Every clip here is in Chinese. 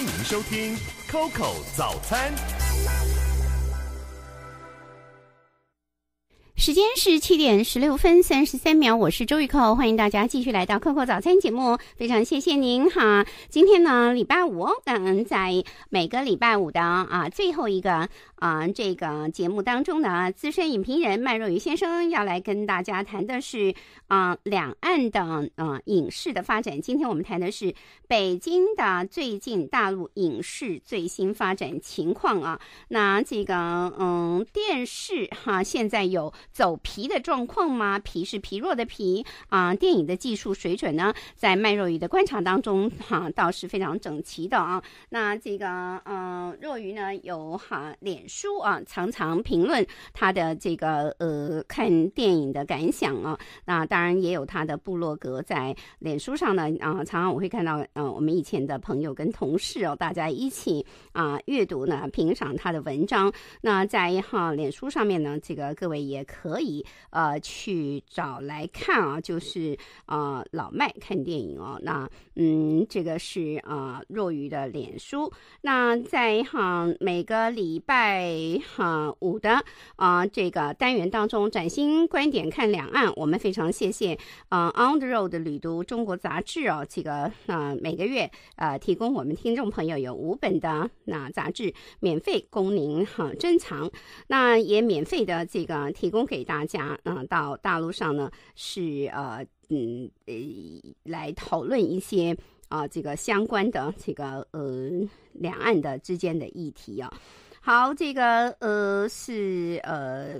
欢迎收听 COCO 早餐。时间是七点十六分三十三秒，我是周玉蔻，欢迎大家继续来到扣扣早餐节目，非常谢谢您哈。今天呢，礼拜五，嗯，在每个礼拜五的啊最后一个啊这个节目当中呢，资深影评人麦若愚先生要来跟大家谈的是啊两岸的啊影视的发展。今天我们谈的是北京的最近大陆影视最新发展情况啊。那这个嗯电视哈，现在有。走皮的状况吗？皮是皮弱的皮啊。电影的技术水准呢，在麦若愚的观察当中，哈，倒是非常整齐的啊。那这个，嗯，若愚呢，有哈脸书啊，常常评论他的这个呃看电影的感想啊。那当然也有他的部落格在脸书上呢啊，常常我会看到，嗯，我们以前的朋友跟同事哦，大家一起啊阅读呢，评赏他的文章。那在哈、脸书上面呢，这个各位也可。可以呃去找来看啊，就是啊老麦看电影哦。那嗯，这个是啊若雨的脸书。那在哈每个礼拜哈五的啊这个单元当中，崭新观点看两岸，我们非常谢谢嗯 On the Road 旅读中国杂志哦。这个呃每个月呃提供我们听众朋友有五本的那杂志免费供您哈珍藏，那也免费的这个提供。给大家，嗯，到大陆上呢是呃，嗯，呃，来讨论一些啊，这个相关的这个呃，两岸的之间的议题啊。好，这个呃是呃，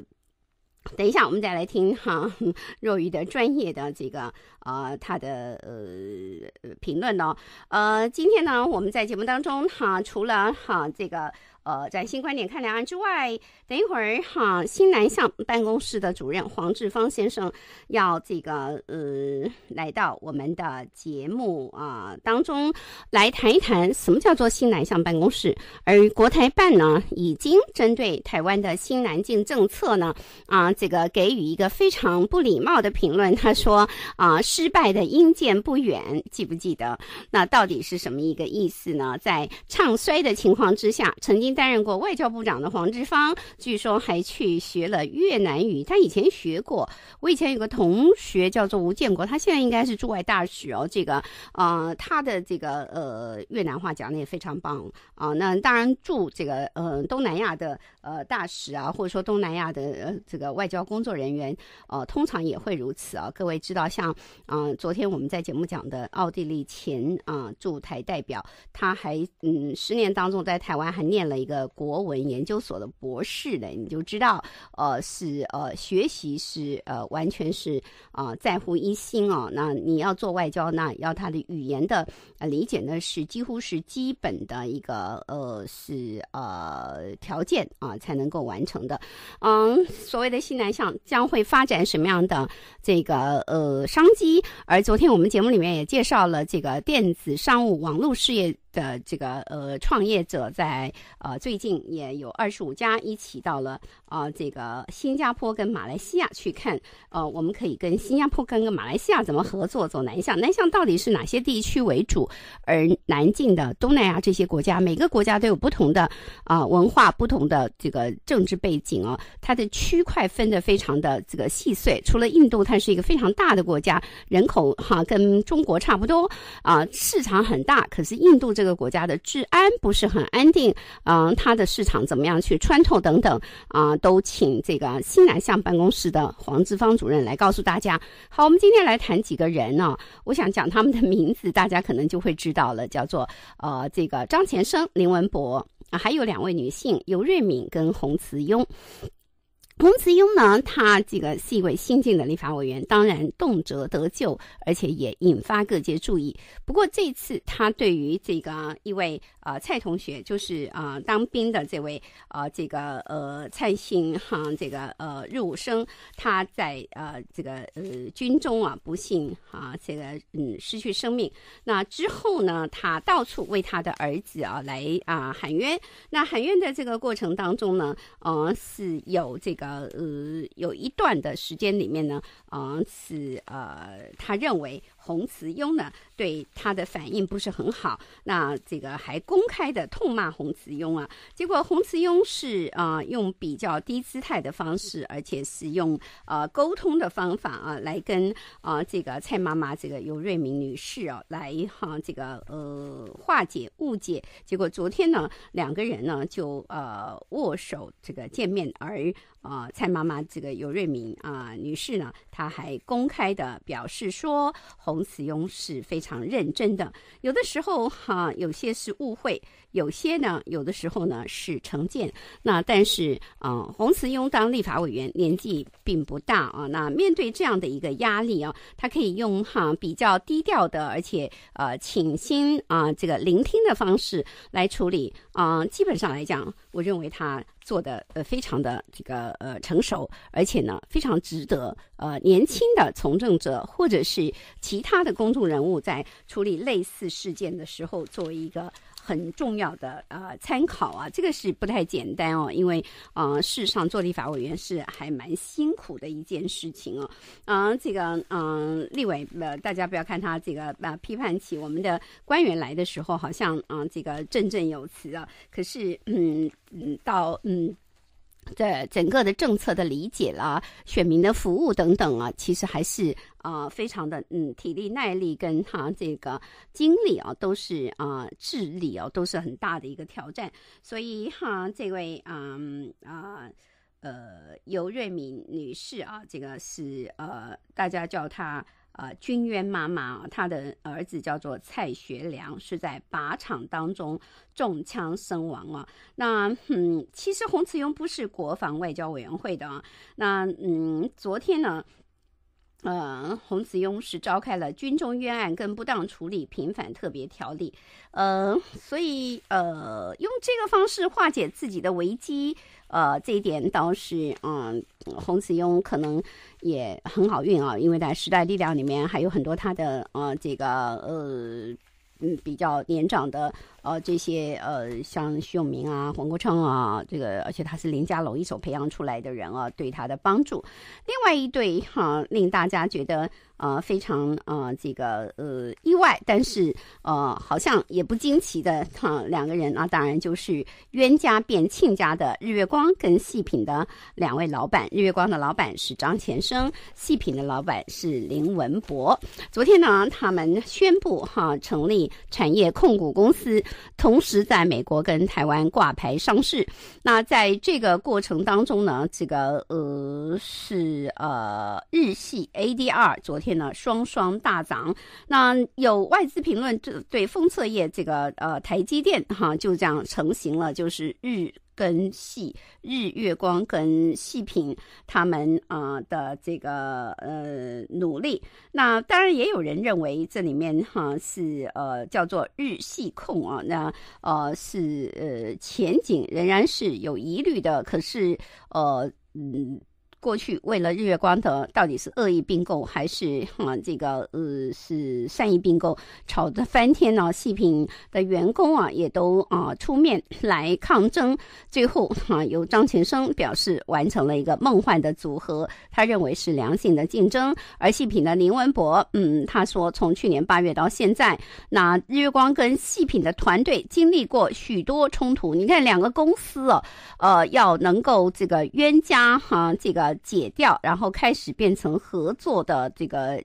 等一下我们再来听哈 若愚的专业的这个啊他的呃评论呢。呃，今天呢我们在节目当中哈，除了哈这个。呃，在新观点看两岸之外，等一会儿哈，新南向办公室的主任黄志芳先生要这个呃来到我们的节目啊当中来谈一谈什么叫做新南向办公室。而国台办呢，已经针对台湾的新南进政策呢啊这个给予一个非常不礼貌的评论，他说啊失败的阴见不远，记不记得？那到底是什么一个意思呢？在唱衰的情况之下，曾经。担任过外交部长的黄志芳，据说还去学了越南语。他以前学过。我以前有个同学叫做吴建国，他现在应该是驻外大使哦。这个，啊，他的这个呃越南话讲的也非常棒啊。那当然驻这个呃东南亚的。呃，大使啊，或者说东南亚的呃、这个外交工作人员，呃，通常也会如此啊。各位知道，像嗯，昨天我们在节目讲的奥地利前啊驻台代表，他还嗯，十年当中在台湾还念了一个国文研究所的博士嘞，你就知道，呃，是呃学习是呃完全是啊在乎一心哦。那你要做外交，那要他的语言的理解呢，是几乎是基本的一个呃是呃条件啊。才能够完成的，嗯，所谓的西南向将会发展什么样的这个呃商机？而昨天我们节目里面也介绍了这个电子商务网络事业。的这个呃，创业者在呃最近也有二十五家一起到了啊，这个新加坡跟马来西亚去看呃，我们可以跟新加坡跟马来西亚怎么合作走南向南向到底是哪些地区为主？而南进的东南亚这些国家，每个国家都有不同的啊文化、不同的这个政治背景哦，它的区块分的非常的这个细碎。除了印度，它是一个非常大的国家，人口哈跟中国差不多啊，市场很大，可是印度这个。个国家的治安不是很安定，嗯，它的市场怎么样去穿透等等啊，都请这个新南向办公室的黄志芳主任来告诉大家。好，我们今天来谈几个人呢？我想讲他们的名字，大家可能就会知道了，叫做呃，这个张前生、林文博啊，还有两位女性，尤瑞敏跟洪慈庸。彭慈庸呢，他这个是一位新晋的立法委员，当然动辄得咎，而且也引发各界注意。不过这次他对于这个一位。啊，蔡同学就是啊，当兵的这位啊，这个呃，蔡姓哈，这个呃，入伍生，他在呃，这个呃，军中啊，不幸啊，这个嗯，失去生命。那之后呢，他到处为他的儿子啊，来啊喊冤。那喊冤的这个过程当中呢，嗯，是有这个呃，有一段的时间里面呢，嗯，是呃，他认为。洪慈庸呢，对他的反应不是很好，那这个还公开的痛骂洪慈庸啊。结果洪慈庸是啊，用比较低姿态的方式，而且是用呃沟通的方法啊，来跟啊这个蔡妈妈这个尤瑞明女士啊来哈这个呃化解误解。结果昨天呢，两个人呢就呃握手这个见面，而啊蔡妈妈这个尤瑞明啊女士呢，她还公开的表示说洪。洪慈雍是非常认真的，有的时候哈，有些是误会，有些呢，有的时候呢是成见。那但是，啊，洪慈庸当立法委员年纪并不大啊。那面对这样的一个压力啊，他可以用哈比较低调的，而且呃，倾心啊这个聆听的方式来处理。啊。基本上来讲，我认为他。做的呃非常的这个呃成熟，而且呢非常值得呃年轻的从政者或者是其他的公众人物在处理类似事件的时候作为一个。很重要的呃参考啊，这个是不太简单哦，因为啊，事实上做立法委员是还蛮辛苦的一件事情哦。嗯，这个嗯，立委呃，大家不要看他这个呃批判起我们的官员来的时候，好像嗯，这个振振有词啊，可是嗯嗯，到嗯。这整个的政策的理解啦，选民的服务等等啊，其实还是啊，非常的嗯，体力耐力跟哈这个精力啊，都是啊，智力啊，都是很大的一个挑战。所以哈，这位啊啊呃尤瑞敏女士啊，这个是呃大家叫她。啊，军冤妈妈，他的儿子叫做蔡学良，是在靶场当中中枪身亡了。那嗯，其实洪慈庸不是国防外交委员会的啊。那嗯，昨天呢？呃，洪子雍是召开了《军中冤案》跟不当处理平反特别条例，呃，所以呃，用这个方式化解自己的危机，呃，这一点倒是，嗯，洪子雍可能也很好运啊，因为在《时代力量》里面还有很多他的呃，这个呃，嗯，比较年长的。呃，这些呃，像徐永明啊、黄国昌啊，这个而且他是林家龙一手培养出来的人啊，对他的帮助。另外一对哈，令大家觉得呃非常呃这个呃意外，但是呃好像也不惊奇的哈，两个人啊，当然就是冤家变亲家的日月光跟细品的两位老板。日月光的老板是张前生，细品的老板是林文博。昨天呢，他们宣布哈成立产业控股公司。同时，在美国跟台湾挂牌上市，那在这个过程当中呢，这个呃是呃日系 ADR 昨天呢双双大涨，那有外资评论对对封测业这个呃台积电哈，就这样成型了，就是日。跟戏日月光跟细品他们啊的这个呃努力，那当然也有人认为这里面哈是呃叫做日系控啊，那呃是呃前景仍然是有疑虑的，可是呃嗯。过去为了日月光的到底是恶意并购还是啊这个呃是善意并购，吵得翻天呢？细品的员工啊也都啊出面来抗争，最后啊由张前生表示完成了一个梦幻的组合，他认为是良性的竞争。而细品的林文博，嗯，他说从去年八月到现在，那日月光跟细品的团队经历过许多冲突。你看两个公司哦，呃要能够这个冤家哈这个。呃，解掉，然后开始变成合作的这个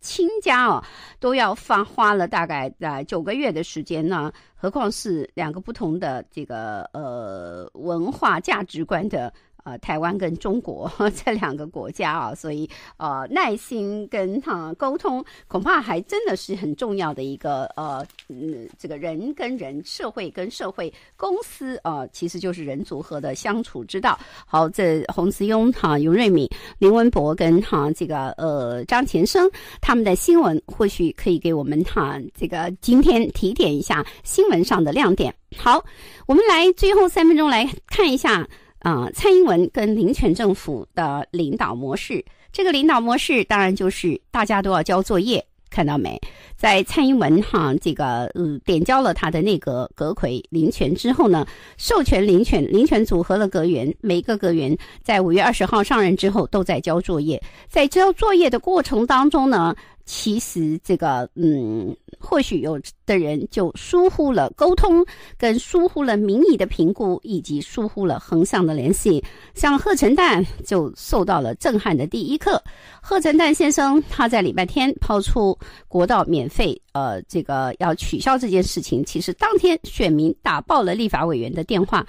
亲家啊，都要发花了，大概在九个月的时间呢，何况是两个不同的这个呃文化价值观的。呃，台湾跟中国 这两个国家啊，所以呃，耐心跟他沟通，恐怕还真的是很重要的一个呃，嗯，这个人跟人，社会跟社会，公司啊，其实就是人组合的相处之道。好，这洪慈庸哈、尤瑞敏、林文博跟哈这个呃张前生他们的新闻，或许可以给我们哈这个今天提点一下新闻上的亮点。好，我们来最后三分钟来看一下。啊，蔡英文跟林权政府的领导模式，这个领导模式当然就是大家都要交作业，看到没？在蔡英文哈这个点交了他的内阁阁魁林权之后呢，授权林权林权组合了阁员，每个阁员在五月二十号上任之后都在交作业，在交作业的过程当中呢。其实这个，嗯，或许有的人就疏忽了沟通，跟疏忽了民意的评估，以及疏忽了横向的联系。像贺成旦就受到了震撼的第一课。贺成旦先生他在礼拜天抛出国道免费，呃，这个要取消这件事情，其实当天选民打爆了立法委员的电话。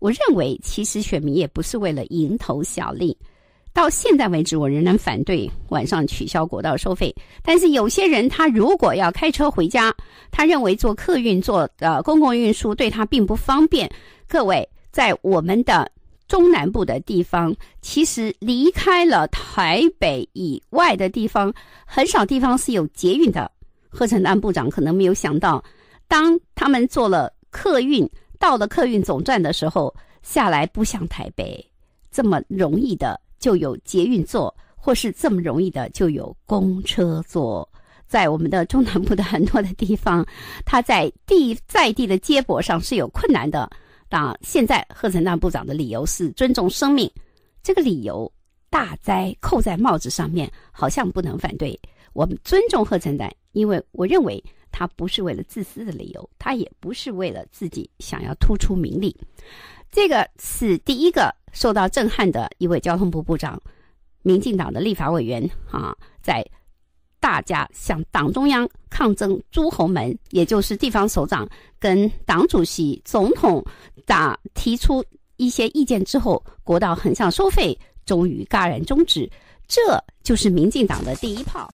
我认为，其实选民也不是为了蝇头小利。到现在为止，我仍然反对晚上取消国道收费。但是有些人，他如果要开车回家，他认为坐客运、坐呃公共运输对他并不方便。各位，在我们的中南部的地方，其实离开了台北以外的地方，很少地方是有捷运的。贺成丹部长可能没有想到，当他们坐了客运到了客运总站的时候，下来不像台北这么容易的。就有捷运坐，或是这么容易的就有公车坐，在我们的中南部的很多的地方，它在地在地的接驳上是有困难的。当现在贺成大部长的理由是尊重生命，这个理由大灾扣在帽子上面好像不能反对。我们尊重贺成南，因为我认为他不是为了自私的理由，他也不是为了自己想要突出名利。这个是第一个。受到震撼的一位交通部部长、民进党的立法委员啊，在大家向党中央抗争诸侯们，也就是地方首长跟党主席、总统打提出一些意见之后，国道横向收费终于戛然终止，这就是民进党的第一炮。